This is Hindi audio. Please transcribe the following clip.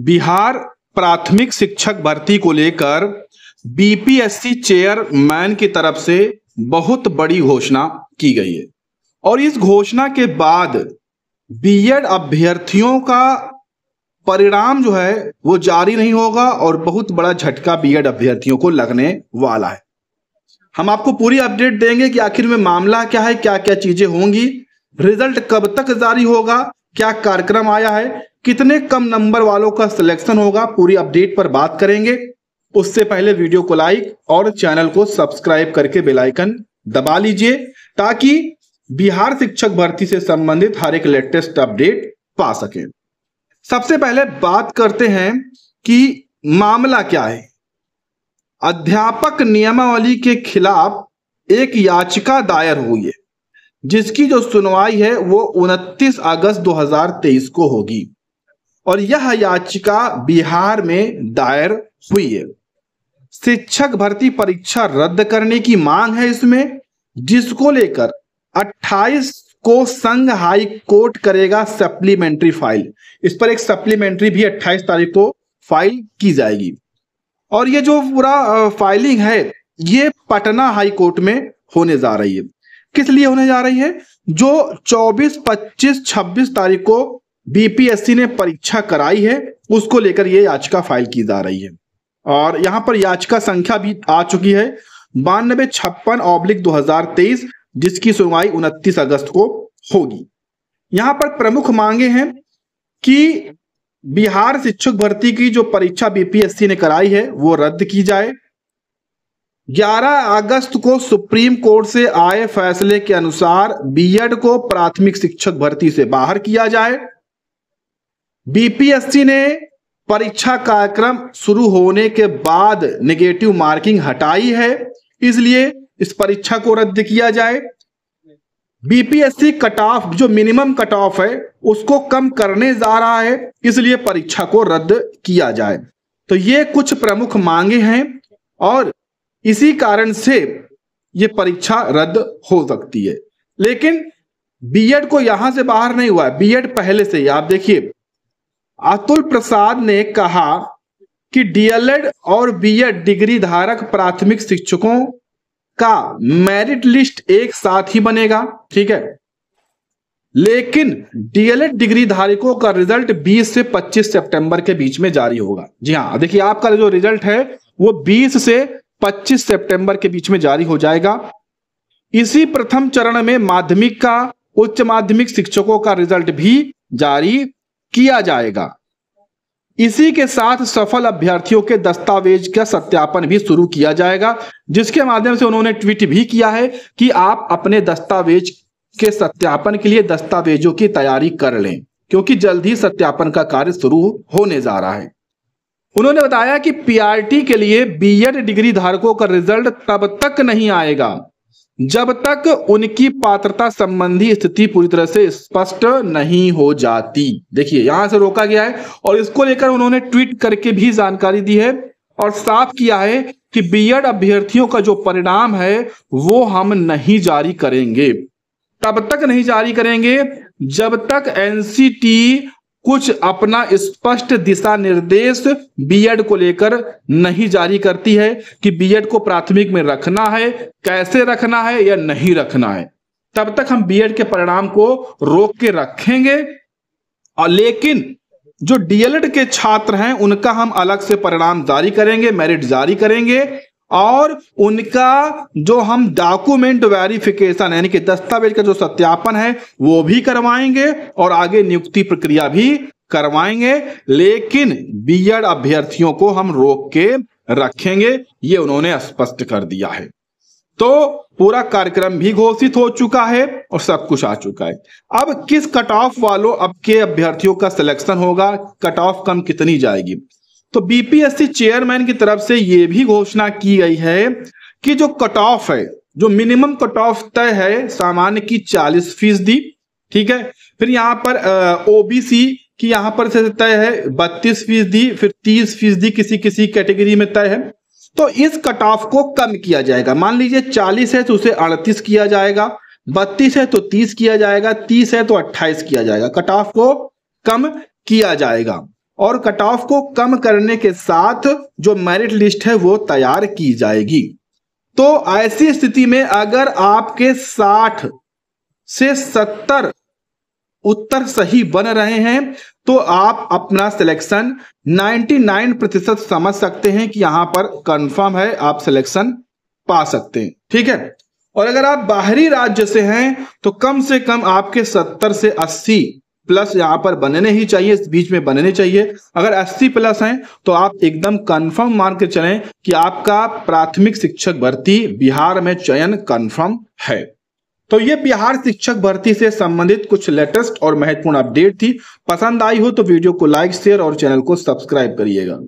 बिहार प्राथमिक शिक्षक भर्ती को लेकर बीपीएससी चेयरमैन की तरफ से बहुत बड़ी घोषणा की गई है और इस घोषणा के बाद बीएड अभ्यर्थियों का परिणाम जो है वो जारी नहीं होगा और बहुत बड़ा झटका बीएड अभ्यर्थियों को लगने वाला है हम आपको पूरी अपडेट देंगे कि आखिर में मामला क्या है क्या क्या चीजें होंगी रिजल्ट कब तक जारी होगा क्या कार्यक्रम आया है कितने कम नंबर वालों का सिलेक्शन होगा पूरी अपडेट पर बात करेंगे उससे पहले वीडियो को लाइक और चैनल को सब्सक्राइब करके बेलाइकन दबा लीजिए ताकि बिहार शिक्षक भर्ती से संबंधित हर एक लेटेस्ट अपडेट पा सके सबसे पहले बात करते हैं कि मामला क्या है अध्यापक नियमावली के खिलाफ एक याचिका दायर हुई है जिसकी जो सुनवाई है वो 29 अगस्त 2023 को होगी और यह याचिका बिहार में दायर हुई है शिक्षक भर्ती परीक्षा रद्द करने की मांग है इसमें जिसको लेकर 28 को संघ हाई कोर्ट करेगा सप्लीमेंट्री फाइल इस पर एक सप्लीमेंट्री भी 28 तारीख को फाइल की जाएगी और ये जो पूरा फाइलिंग है ये पटना हाई कोर्ट में होने जा रही है किस लिए होने जा रही है जो 24, 25, 26 तारीख को बीपीएससी ने परीक्षा कराई है उसको लेकर यह याचिका फाइल की जा रही है और यहां पर याचिका संख्या भी आ चुकी है बानबे छप्पन ऑब्लिक तेईस जिसकी सुनवाई उनतीस अगस्त को होगी यहां पर प्रमुख मांगे हैं कि बिहार शिक्षक भर्ती की जो परीक्षा बीपीएससी ने कराई है वो रद्द की जाए 11 अगस्त को सुप्रीम कोर्ट से आए फैसले के अनुसार बीएड को प्राथमिक शिक्षक भर्ती से बाहर किया जाए बीपीएससी ने परीक्षा कार्यक्रम शुरू होने के बाद नेगेटिव मार्किंग हटाई है इसलिए इस परीक्षा को रद्द किया जाए बीपीएससी कट ऑफ जो मिनिमम कट ऑफ है उसको कम करने जा रहा है इसलिए परीक्षा को रद्द किया जाए तो ये कुछ प्रमुख मांगे हैं और इसी कारण से ये परीक्षा रद्द हो सकती है लेकिन बीएड को यहां से बाहर नहीं हुआ है बीएड पहले से ही आप देखिए अतुल प्रसाद ने कहा कि डीएलएड और बीएड डिग्री धारक प्राथमिक शिक्षकों का मेरिट लिस्ट एक साथ ही बनेगा ठीक है लेकिन डीएलएड डिग्री धारकों का रिजल्ट 20 से 25 सितंबर के बीच में जारी होगा जी हाँ देखिए आपका जो रिजल्ट है वो 20 से 25 सितंबर के बीच में जारी हो जाएगा इसी प्रथम चरण में माध्यमिक का उच्च माध्यमिक शिक्षकों का रिजल्ट भी जारी किया जाएगा इसी के साथ सफल अभ्यर्थियों के दस्तावेज का सत्यापन भी शुरू किया जाएगा जिसके माध्यम से उन्होंने ट्वीट भी किया है कि आप अपने दस्तावेज के सत्यापन के लिए दस्तावेजों की तैयारी कर लें क्योंकि जल्द ही सत्यापन का कार्य शुरू होने जा रहा है उन्होंने बताया कि पीआरटी के लिए बीएड डिग्री धारकों का रिजल्ट तब तक नहीं आएगा जब तक उनकी पात्रता संबंधी स्थिति पूरी तरह से स्पष्ट नहीं हो जाती देखिए यहां से रोका गया है और इसको लेकर उन्होंने ट्वीट करके भी जानकारी दी है और साफ किया है कि बीएड अभ्यर्थियों का जो परिणाम है वो हम नहीं जारी करेंगे तब तक नहीं जारी करेंगे जब तक एनसीटी कुछ अपना स्पष्ट दिशा निर्देश बीएड को लेकर नहीं जारी करती है कि बीएड को प्राथमिक में रखना है कैसे रखना है या नहीं रखना है तब तक हम बीएड के परिणाम को रोक के रखेंगे और लेकिन जो डीएलएड के छात्र हैं उनका हम अलग से परिणाम जारी करेंगे मेरिट जारी करेंगे और उनका जो हम डॉक्यूमेंट वेरिफिकेशन यानी कि दस्तावेज का जो सत्यापन है वो भी करवाएंगे और आगे नियुक्ति प्रक्रिया भी करवाएंगे लेकिन बीएड अभ्यर्थियों को हम रोक के रखेंगे ये उन्होंने स्पष्ट कर दिया है तो पूरा कार्यक्रम भी घोषित हो चुका है और सब कुछ आ चुका है अब किस कट ऑफ वालों अब के अभ्यर्थियों का सिलेक्शन होगा कट ऑफ कम कितनी जाएगी तो बीपीएससी चेयरमैन की तरफ से यह भी घोषणा की गई है कि जो कट ऑफ है जो मिनिमम कट ऑफ तय है सामान्य की चालीस फीसदी ठीक है फिर यहां पर ओबीसी की यहां पर तय है बत्तीस फीसदी फिर तीस फीसदी किसी किसी कैटेगरी में तय है तो इस कट ऑफ को कम किया जाएगा मान लीजिए चालीस है तो उसे अड़तीस किया जाएगा बत्तीस है तो तीस किया जाएगा तीस है तो अट्ठाईस किया जाएगा कट ऑफ को कम किया जाएगा और कट ऑफ को कम करने के साथ जो मेरिट लिस्ट है वो तैयार की जाएगी तो ऐसी स्थिति में अगर आपके 60 से 70 उत्तर सही बन रहे हैं तो आप अपना सिलेक्शन 99 प्रतिशत समझ सकते हैं कि यहां पर कंफर्म है आप सिलेक्शन पा सकते हैं ठीक है और अगर आप बाहरी राज्य से हैं तो कम से कम आपके 70 से प्लस यहाँ पर बनने ही चाहिए इस बीच में बनने चाहिए अगर 80 प्लस हैं तो आप एकदम कंफर्म मान के चलें कि आपका प्राथमिक शिक्षक भर्ती बिहार में चयन कंफर्म है तो ये बिहार शिक्षक भर्ती से संबंधित कुछ लेटेस्ट और महत्वपूर्ण अपडेट थी पसंद आई हो तो वीडियो को लाइक शेयर और चैनल को सब्सक्राइब करिएगा